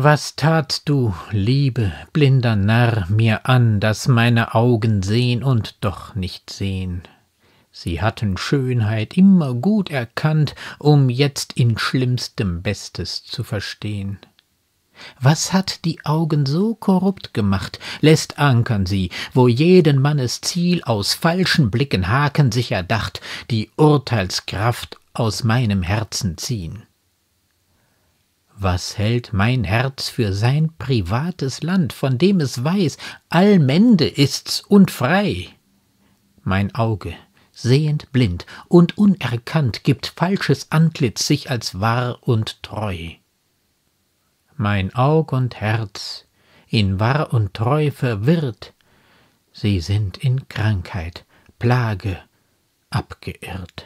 Was tat du, Liebe, blinder Narr, mir an, daß meine Augen sehn und doch nicht sehn? Sie hatten Schönheit immer gut erkannt, um jetzt in schlimmstem Bestes zu verstehn. Was hat die Augen so korrupt gemacht, lässt ankern sie, wo jeden Mannes Ziel aus falschen Blicken Haken sich erdacht, die Urteilskraft aus meinem Herzen ziehn was hält mein Herz für sein privates Land, von dem es weiß, allmende ist's und frei? Mein Auge, sehend blind und unerkannt, gibt falsches Antlitz sich als wahr und treu. Mein Aug und Herz, in wahr und treu verwirrt, sie sind in Krankheit, Plage abgeirrt.